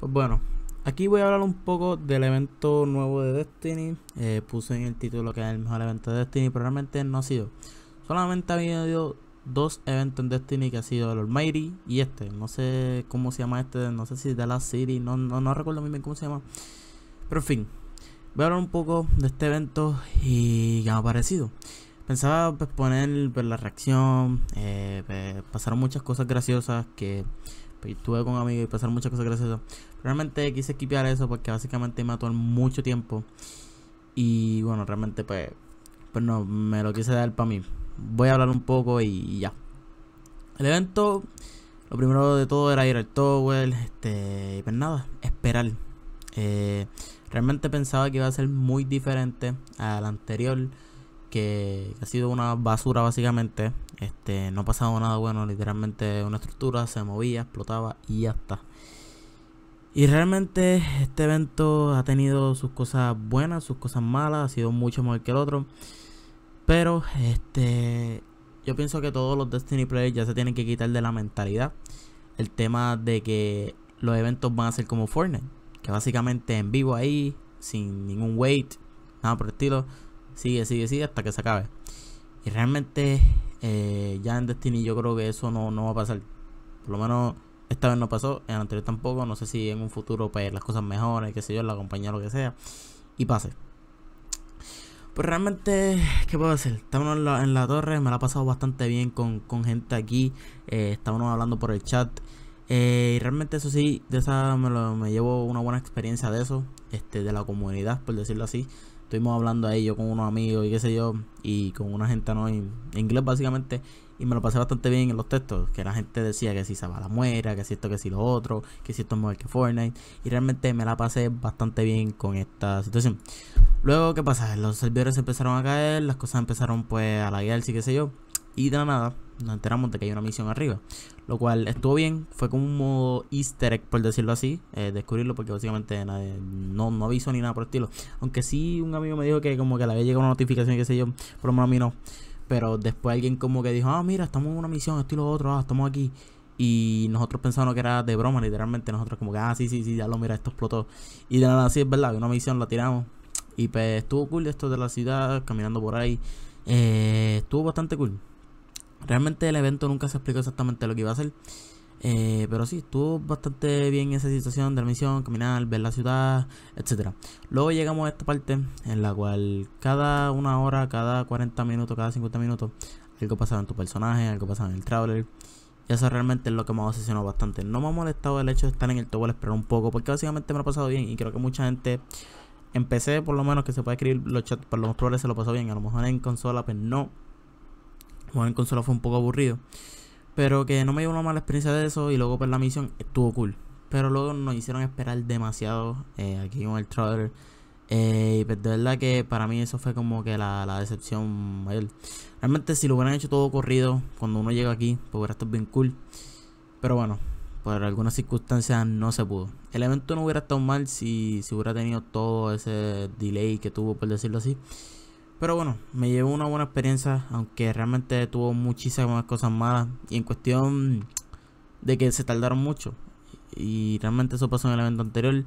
Pues bueno, aquí voy a hablar un poco del evento nuevo de Destiny. Eh, puse en el título que es el mejor evento de Destiny, pero realmente no ha sido. Solamente había habido dos eventos en Destiny que ha sido el Almighty y este. No sé cómo se llama este, no sé si de la City, no, no, no recuerdo muy bien cómo se llama. Pero en fin, voy a hablar un poco de este evento y qué ha parecido. Pensaba pues, poner pues, la reacción, eh, pues, pasaron muchas cosas graciosas que y estuve con amigos y pasaron muchas cosas gracias a eso. realmente quise esquipear eso porque básicamente me mucho tiempo. Y bueno, realmente pues, pues no, me lo quise dar para mí. Voy a hablar un poco y ya. El evento, lo primero de todo era ir al Tower, este, y pues nada, esperar. Eh, realmente pensaba que iba a ser muy diferente al anterior que ha sido una basura básicamente. Este, no ha pasado nada bueno, literalmente una estructura se movía, explotaba y ya está. Y realmente este evento ha tenido sus cosas buenas, sus cosas malas, ha sido mucho mejor que el otro. Pero este yo pienso que todos los Destiny Players ya se tienen que quitar de la mentalidad el tema de que los eventos van a ser como Fortnite, que básicamente en vivo ahí, sin ningún wait, nada por el estilo sigue, sigue, sigue hasta que se acabe. Y realmente eh, ya en Destiny yo creo que eso no, va a pasar. Por lo menos esta vez no pasó, en el anterior tampoco. No sé si en un futuro pues las cosas mejoren, qué sé yo, la compañía lo que sea. Y pase. Pues realmente, ¿qué puedo hacer? Estamos en la, torre, me la ha pasado bastante bien con, gente aquí. Eh, estábamos hablando por el chat. Eh, y realmente eso sí, de esa me, lo, me llevo una buena experiencia de eso, este, de la comunidad, por decirlo así estuvimos hablando ahí yo con unos amigos y qué sé yo, y con una gente no en inglés básicamente, y me lo pasé bastante bien en los textos, que la gente decía que si la muera, que si esto, que si lo otro, que si esto es mejor que Fortnite, y realmente me la pasé bastante bien con esta situación. Luego, ¿qué pasa? Los servidores empezaron a caer, las cosas empezaron pues a la y qué sé yo, y de la nada nos enteramos de que hay una misión arriba. Lo cual estuvo bien, fue como un modo easter egg, por decirlo así, eh, descubrirlo, porque básicamente nadie, no, no aviso ni nada por el estilo. Aunque sí un amigo me dijo que como que le había llegado una notificación, qué sé yo, por lo menos a mí no. Pero después alguien como que dijo, ah, mira, estamos en una misión, estilo otro, ah, estamos aquí. Y nosotros pensamos que era de broma, literalmente. Nosotros como que, ah, sí, sí, sí, ya lo mira, esto explotó. Y de nada, sí, es verdad, una misión la tiramos. Y pues estuvo cool esto de la ciudad, caminando por ahí. Eh, estuvo bastante cool. Realmente el evento nunca se explicó exactamente lo que iba a hacer. Eh, pero sí, estuvo bastante bien esa situación de la misión, caminar, ver la ciudad, etc. Luego llegamos a esta parte en la cual cada una hora, cada 40 minutos, cada 50 minutos, algo pasaba en tu personaje, algo pasaba en el Traveler. Y eso realmente es lo que me ha obsesionado bastante. No me ha molestado el hecho de estar en el Tobol esperar un poco, porque básicamente me lo ha pasado bien y creo que mucha gente empecé por lo menos que se puede escribir los chats, por los más se lo pasó bien. A lo mejor en consola, pues no. Bueno, en consola fue un poco aburrido. Pero que no me dio una mala experiencia de eso. Y luego por pues, la misión estuvo cool. Pero luego nos hicieron esperar demasiado eh, aquí con el trailer. Eh, y pues, de verdad que para mí eso fue como que la, decepción mayor. Realmente si lo hubieran hecho todo corrido, cuando uno llega aquí, pues hubiera estado bien cool. Pero bueno, por algunas circunstancias no se pudo. El evento no hubiera estado mal si hubiera tenido todo ese delay que tuvo, por decirlo así. Pero bueno, me llevó una buena experiencia, aunque realmente tuvo muchísimas cosas malas. Y en cuestión de que se tardaron mucho. Y realmente eso pasó en el evento anterior.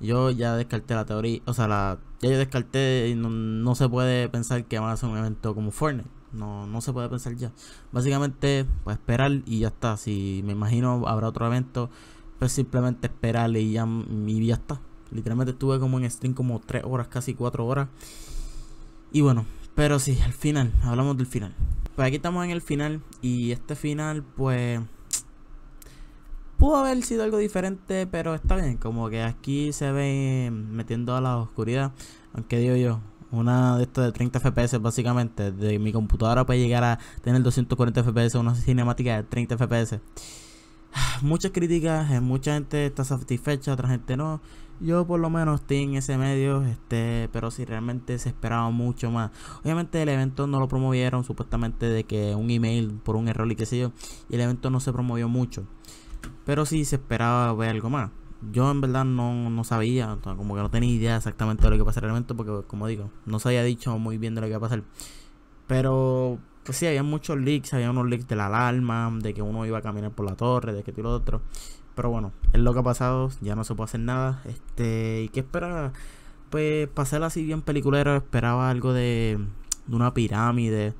Yo ya descarté la teoría, o sea, la, ya yo descarté y no, se puede pensar que van a ser un evento como Fortnite. No, no se puede pensar ya. Básicamente, pues esperar y ya está. Si me imagino habrá otro evento, pues simplemente esperar y ya, y ya está. Literalmente estuve como en stream como 3 horas, casi 4 horas. Y bueno, pero sí, al final, hablamos del final. Pues aquí estamos en el final y este final pues pudo haber sido algo diferente, pero está bien, como que aquí se ve metiendo a la oscuridad, aunque digo yo, una de estas de 30 FPS básicamente, de mi computadora para llegar a tener 240 FPS, una cinemática de 30 FPS. Muchas críticas, eh, mucha gente está satisfecha, otra gente no. Yo por lo menos estoy en ese medio, este, pero si sí, realmente se esperaba mucho más. Obviamente el evento no lo promovieron, supuestamente de que un email por un error y qué sé yo, y el evento no se promovió mucho. Pero sí se esperaba ver algo más. Yo en verdad no, no sabía, como que no tenía idea exactamente de lo que pasaría el evento, porque como digo, no se había dicho muy bien de lo que iba a pasar. Pero pues sí, había muchos leaks, había unos leaks de la alarma, de que uno iba a caminar por la torre, de que tú y lo otro. Pero bueno, es lo que ha pasado, ya no se puede hacer nada. Este, ¿y qué esperaba? Pues pasar así bien peliculero, esperaba algo de, una pirámide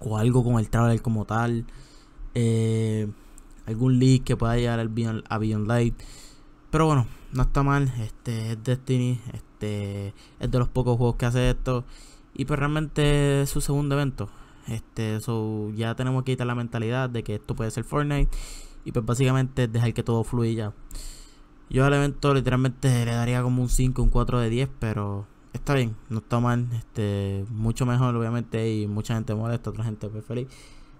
o algo con el trailer como tal. Eh, algún leak que pueda llegar al a Beyond Light. Pero bueno, no está mal. Este es Destiny. Este es de los pocos juegos que hace esto. Y pues realmente es su segundo evento. Este, eso ya tenemos que quitar la mentalidad de que esto puede ser Fortnite. Y pues básicamente dejar que todo fluya. Yo al evento literalmente le daría como un 5, un 4 de 10, pero está bien, no está mal. Este, mucho mejor obviamente y mucha gente molesta, otra gente pues, feliz.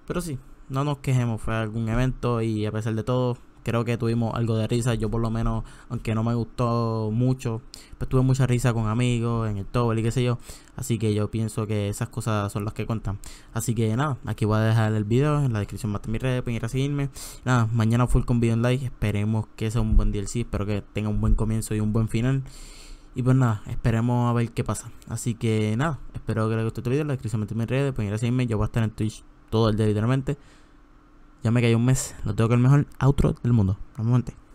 Pero sí, no nos quejemos, fue algún evento y a pesar de todo, creo que tuvimos algo de risa. Yo, por lo menos, aunque no me gustó mucho, pues tuve mucha risa con amigos, en el todo y qué sé yo. Así que yo pienso que esas cosas son las que cuentan. Así que nada, aquí voy a dejar el video. En la descripción más de mis mi red, pueden ir a seguirme. Nada, mañana full con video en like. Esperemos que sea un buen día sí, Espero que tenga un buen comienzo y un buen final. Y pues nada, esperemos a ver qué pasa. Así que nada, espero que les guste este video. En la descripción más de estar mi pueden ir a seguirme. Yo voy a estar en Twitch todo el día literalmente. Ya me cayó un mes. Lo tengo que el mejor outro del mundo. Normalmente.